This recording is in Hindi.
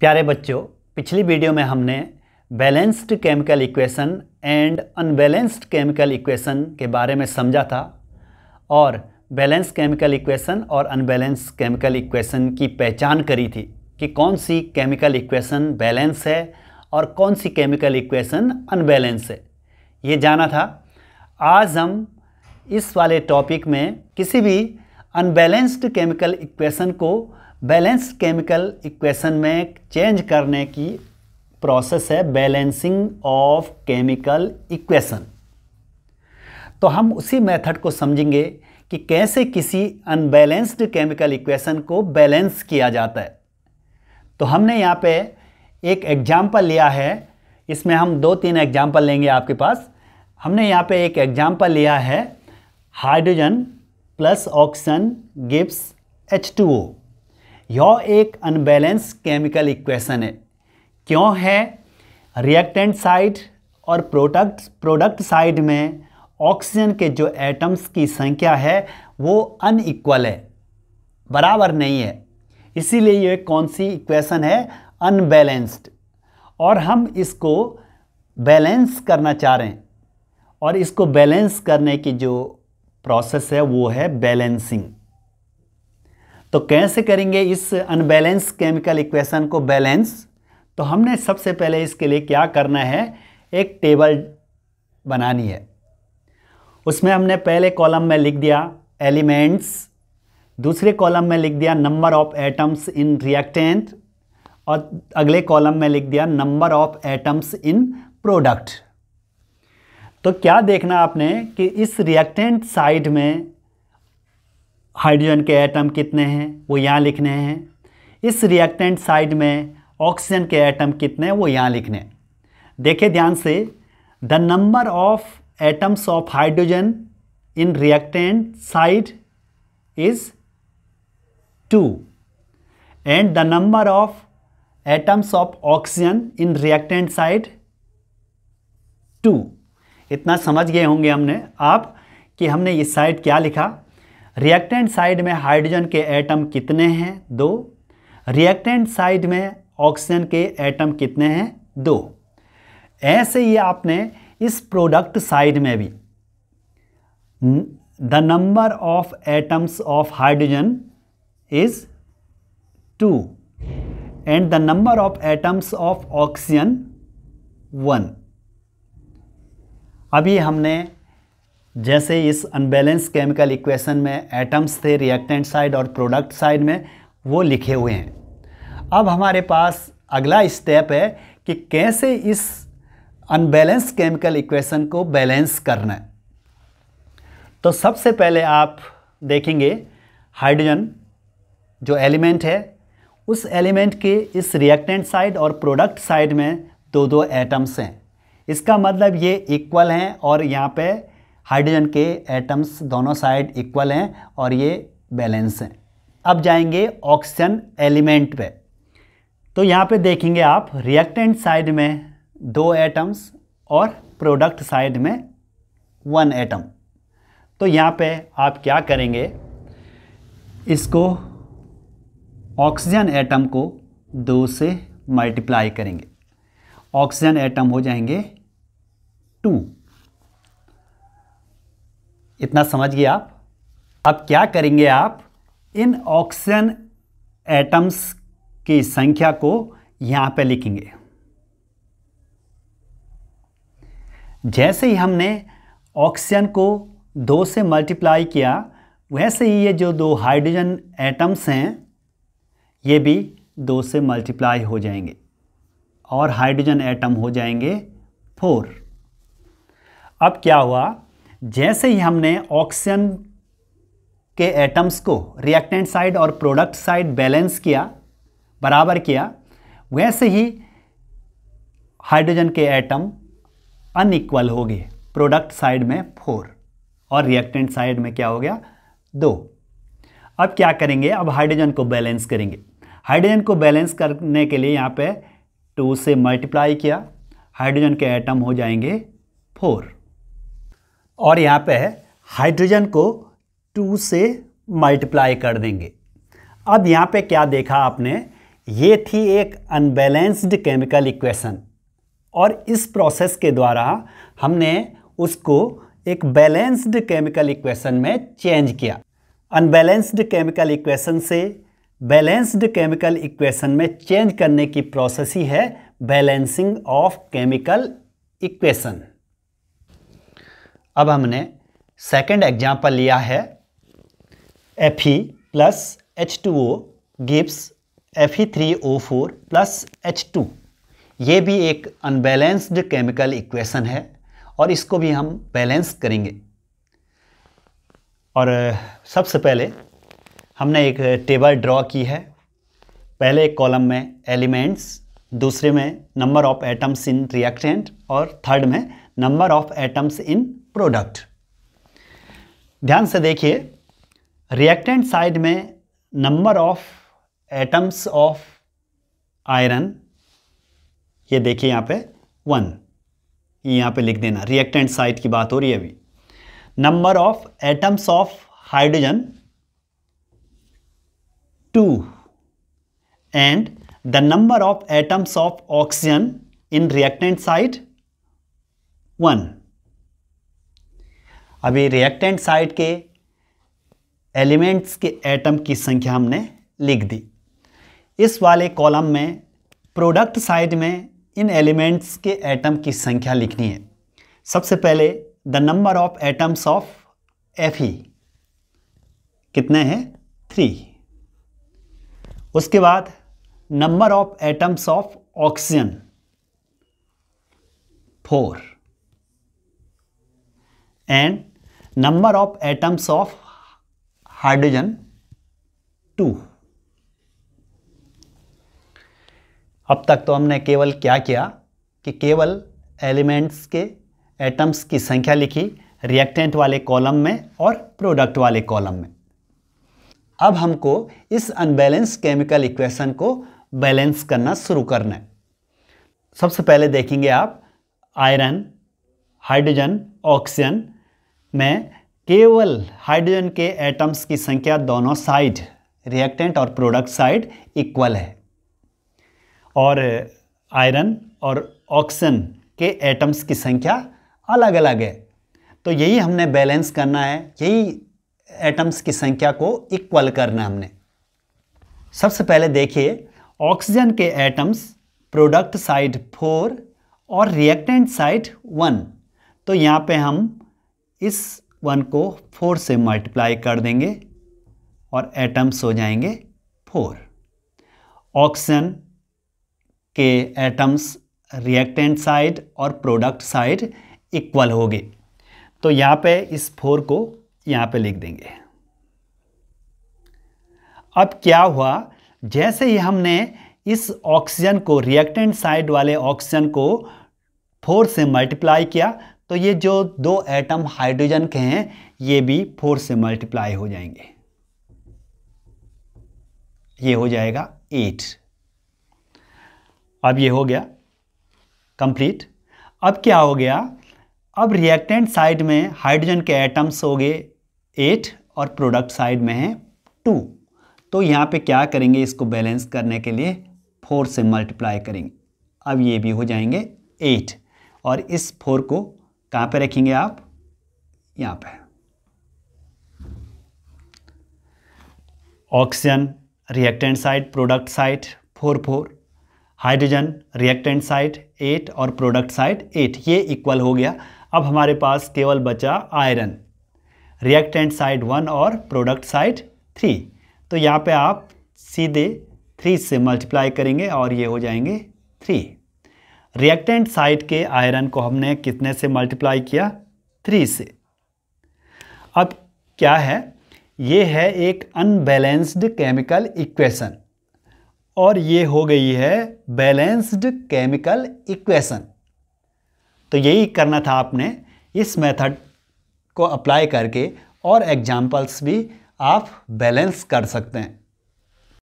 प्यारे बच्चों पिछली वीडियो में हमने balanced chemical equation and unbalanced chemical equation के बारे में समझा था और बैलेंस केमिकल इक्वेशन और अनबैलेंस केमिकल इक्वेशन की पहचान करी थी कि कौन सी केमिकल इक्वेशन बैलेंस है और कौन सी केमिकल इक्वेशन अनबैलेंस है ये जाना था आज हम इस वाले टॉपिक में किसी भी अनबैलेंस्ड केमिकल इक्वेशन को बैलेंस केमिकल इक्वेशन में चेंज करने की प्रोसेस है बैलेंसिंग ऑफ केमिकल इक्वेशन तो हम उसी मेथड को समझेंगे कि कैसे किसी अनबैलेंस्ड केमिकल इक्वेशन को बैलेंस किया जाता है तो हमने यहाँ पे एक एग्जाम्पल लिया है इसमें हम दो तीन एग्जाम्पल लेंगे आपके पास हमने यहाँ पे एक एग्जाम्पल लिया है hydrogen plus oxygen gives H two O यह एक अनबैलेंस केमिकल इक्वेशन है क्यों है रिएक्टेंट साइड और प्रोडक्ट प्रोडक्ट साइड में ऑक्सीजन के जो एटम्स की संख्या है वो अनइक्वल है बराबर नहीं है इसीलिए ये कौन सी इक्वेशन है अनबैलेंस्ड और हम इसको बैलेंस करना चाह रहे हैं और इसको बैलेंस करने की जो प्रोसेस है वो है बैलेंसिंग तो कैसे करेंगे इस अनबैलेंस केमिकल इक्वेशन को बैलेंस तो हमने सबसे पहले इसके लिए क्या करना है एक टेबल बनानी है उसमें हमने पहले कॉलम में लिख दिया एलिमेंट्स दूसरे कॉलम में लिख दिया number of atoms in reactant और अगले कॉलम में लिख दिया number of atoms in product तो क्या देखना आपने कि इस रिएक्टेंट साइड में हाइड्रोजन के एटम कितने हैं वो यहाँ लिखने हैं इस रिएक्टेंट साइड में ऑक्सीजन के एटम कितने हैं वो यहाँ लिखने हैं देखिए ध्यान से the number of atoms of hydrogen in reactant side is two and the number of atoms of oxygen in reactant side two इतना समझ गए होंगे हमने आप कि हमने इस साइड क्या लिखा रिएक्टेंट साइड में हाइड्रोजन के एटम कितने हैं दो रिएक्टेंट साइड में ऑक्सीजन के एटम कितने हैं दो ऐसे ही आपने इस प्रोडक्ट साइड में भी the number of atoms of hydrogen is two and the number of atoms of oxygen one अभी हमने जैसे इस अनबैलेंस केमिकल इक्वेशन में एटम्स थे रिएक्टेंट साइड और प्रोडक्ट साइड में वो लिखे हुए हैं अब हमारे पास अगला स्टेप है कि कैसे इस अनबैलेंस केमिकल इक्वेशन को बैलेंस करना है तो सबसे पहले आप देखेंगे हाइड्रोजन जो एलिमेंट है उस एलिमेंट के इस रिएक्टेंट साइड और प्रोडक्ट साइड में दो दो एटम्स हैं इसका मतलब ये इक्वल हैं और यहाँ पे हाइड्रोजन के एटम्स दोनों साइड इक्वल हैं और ये बैलेंस हैं अब जाएंगे ऑक्सीजन एलिमेंट पे तो यहाँ पे देखेंगे आप रिएक्टेंट साइड में दो एटम्स और प्रोडक्ट साइड में वन एटम तो यहाँ पे आप क्या करेंगे इसको ऑक्सीजन एटम को दो से मल्टीप्लाई करेंगे ऑक्सीजन एटम हो जाएंगे टू इतना गए आप अब क्या करेंगे आप इन ऑक्सीजन एटम्स की संख्या को यहां पे लिखेंगे जैसे ही हमने ऑक्सीजन को दो से मल्टीप्लाई किया वैसे ही ये जो दो हाइड्रोजन एटम्स हैं ये भी दो से मल्टीप्लाई हो जाएंगे और हाइड्रोजन एटम हो जाएंगे फोर अब क्या हुआ जैसे ही हमने ऑक्सीजन के एटम्स को रिएक्टेंट साइड और प्रोडक्ट साइड बैलेंस किया बराबर किया वैसे ही हाइड्रोजन के एटम अनइक्वल हो गए प्रोडक्ट साइड में फोर और रिएक्टेंट साइड में क्या हो गया दो अब क्या करेंगे अब हाइड्रोजन को बैलेंस करेंगे हाइड्रोजन को बैलेंस करने के लिए यहाँ पे टू से मल्टीप्लाई किया हाइड्रोजन के एटम हो जाएंगे फोर और यहाँ पे है हाइड्रोजन को टू से मल्टीप्लाई कर देंगे अब यहाँ पे क्या देखा आपने ये थी एक अनबैलेंस्ड केमिकल इक्वेशन और इस प्रोसेस के द्वारा हमने उसको एक बैलेंस्ड केमिकल इक्वेशन में चेंज किया अनबैलेंस्ड केमिकल इक्वेशन से बैलेंस्ड केमिकल इक्वेशन में चेंज करने की प्रोसेस ही है बैलेंसिंग ऑफ केमिकल इक्वेशन अब हमने सेकंड एग्जाम्पल लिया है F E plus H two O gives F E three O four plus H two ये भी एक अनबैलेंस्ड केमिकल इक्वेशन है और इसको भी हम बैलेंस करेंगे और uh, सबसे पहले हमने एक टेबल ड्रॉ की है पहले एक कॉलम में एलिमेंट्स दूसरे में number of atoms in reactant और थर्ड में number of atoms in product ध्यान से देखिए रिएक्टेंट साइड में number of atoms of iron ये देखिए यहाँ पे वन ये यहाँ पे लिख देना रिएक्टेंट साइड की बात हो रही है अभी number of atoms of hydrogen two and the number of atoms of oxygen in reactant side one अभी रिएक्टेंट साइड के एलिमेंट्स के एटम की संख्या हमने लिख दी इस वाले कॉलम में प्रोडक्ट साइड में इन एलिमेंट्स के एटम की संख्या लिखनी है सबसे पहले the number of atoms of F E कितने हैं थ्री उसके बाद number of atoms of oxygen four and number of atoms of hydrogen two अब तक तो हमने केवल क्या किया कि केवल एलिमेंट्स के एटम्स की संख्या लिखी रिएक्टेंट वाले कॉलम में और प्रोडक्ट वाले कॉलम में अब हमको इस अनबैलेंस केमिकल इक्वेशन को बैलेंस करना शुरू करना है सबसे पहले देखेंगे आप आयरन हाइड्रोजन ऑक्सीजन में केवल हाइड्रोजन के एटम्स की संख्या दोनों साइड रिएक्टेंट और प्रोडक्ट साइड इक्वल है और आयरन और ऑक्सीजन के एटम्स की संख्या अलग अलग है तो यही हमने बैलेंस करना है यही एटम्स की संख्या को इक्वल करना हमने सबसे पहले देखिए ऑक्सीजन के एटम्स प्रोडक्ट साइड फोर और रिएक्टेंट साइड वन तो यहाँ पे हम इस वन को फोर से मल्टीप्लाई कर देंगे और एटम्स हो जाएंगे फोर ऑक्सीजन के एटम्स रिएक्टेंट साइड और प्रोडक्ट साइड इक्वल गए तो यहाँ पे इस फोर को यहाँ पे लिख देंगे अब क्या हुआ जैसे ही हमने इस ऑक्सीजन को रिएक्टेंट साइड वाले ऑक्सीजन को फोर से मल्टीप्लाई किया तो ये जो दो एटम हाइड्रोजन के हैं ये भी फोर से मल्टीप्लाई हो जाएंगे ये हो जाएगा एट अब ये हो गया कंप्लीट अब क्या हो गया अब रिएक्टेंट साइड में हाइड्रोजन के एटम्स हो गए एट और प्रोडक्ट साइड में है टू तो यहाँ पे क्या करेंगे इसको बैलेंस करने के लिए फोर से मल्टीप्लाई करेंगे अब ये भी हो जाएंगे एट और इस फोर को कहाँ पे रखेंगे आप यहाँ पे oxygen reactant side product side four four hydrogen reactant side eight और प्रोडक्ट साइट एट ये इक्वल हो गया अब हमारे पास केवल बचा आयरन रिएक्टेंट साइड वन और प्रोडक्ट साइट थ्री तो यहाँ पे आप सीधे थ्री से मल्टीप्लाई करेंगे और ये हो जाएंगे थ्री रिएक्टेंट साइड के आयरन को हमने कितने से मल्टीप्लाई किया थ्री से अब क्या है ये है एक अनबैलेंस्ड केमिकल इक्वेशन और ये हो गई है बैलेंस्ड केमिकल इक्वेशन तो यही करना था आपने इस मेथड को अप्लाई करके और एग्जांपल्स भी आप बैलेंस कर सकते हैं